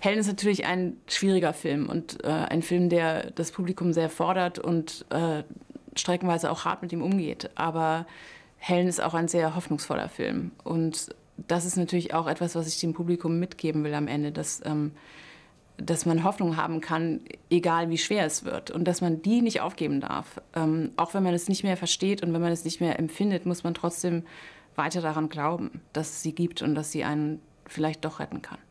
Helen ist natürlich ein schwieriger Film und äh, ein Film, der das Publikum sehr fordert und äh, streckenweise auch hart mit ihm umgeht. Aber Helen ist auch ein sehr hoffnungsvoller Film. Und das ist natürlich auch etwas, was ich dem Publikum mitgeben will am Ende, dass, ähm, dass man Hoffnung haben kann, egal wie schwer es wird. Und dass man die nicht aufgeben darf. Ähm, auch wenn man es nicht mehr versteht und wenn man es nicht mehr empfindet, muss man trotzdem weiter daran glauben, dass es sie gibt und dass sie einen vielleicht doch retten kann.